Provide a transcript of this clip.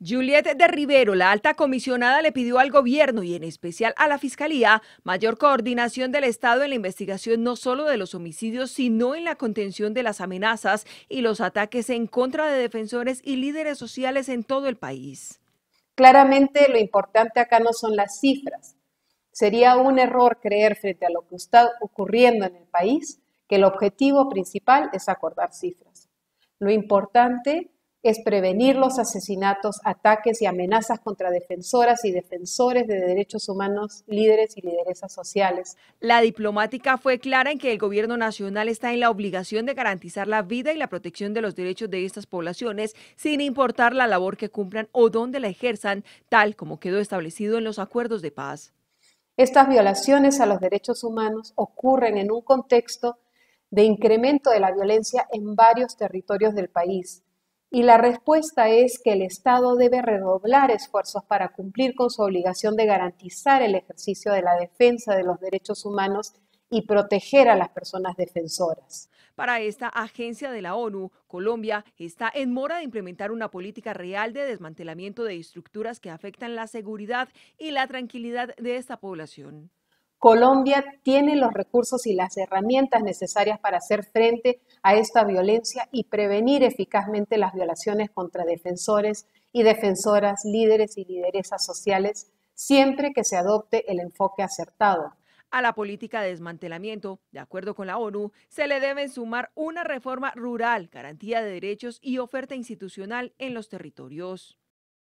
Juliette de Rivero, la alta comisionada, le pidió al gobierno y en especial a la Fiscalía mayor coordinación del Estado en la investigación no solo de los homicidios, sino en la contención de las amenazas y los ataques en contra de defensores y líderes sociales en todo el país. Claramente lo importante acá no son las cifras. Sería un error creer frente a lo que está ocurriendo en el país que el objetivo principal es acordar cifras. Lo importante es prevenir los asesinatos, ataques y amenazas contra defensoras y defensores de derechos humanos, líderes y lideresas sociales. La diplomática fue clara en que el gobierno nacional está en la obligación de garantizar la vida y la protección de los derechos de estas poblaciones, sin importar la labor que cumplan o dónde la ejerzan, tal como quedó establecido en los acuerdos de paz. Estas violaciones a los derechos humanos ocurren en un contexto de incremento de la violencia en varios territorios del país, y la respuesta es que el Estado debe redoblar esfuerzos para cumplir con su obligación de garantizar el ejercicio de la defensa de los derechos humanos y proteger a las personas defensoras. Para esta agencia de la ONU, Colombia está en mora de implementar una política real de desmantelamiento de estructuras que afectan la seguridad y la tranquilidad de esta población. Colombia tiene los recursos y las herramientas necesarias para hacer frente a esta violencia y prevenir eficazmente las violaciones contra defensores y defensoras, líderes y lideresas sociales, siempre que se adopte el enfoque acertado. A la política de desmantelamiento, de acuerdo con la ONU, se le deben sumar una reforma rural, garantía de derechos y oferta institucional en los territorios.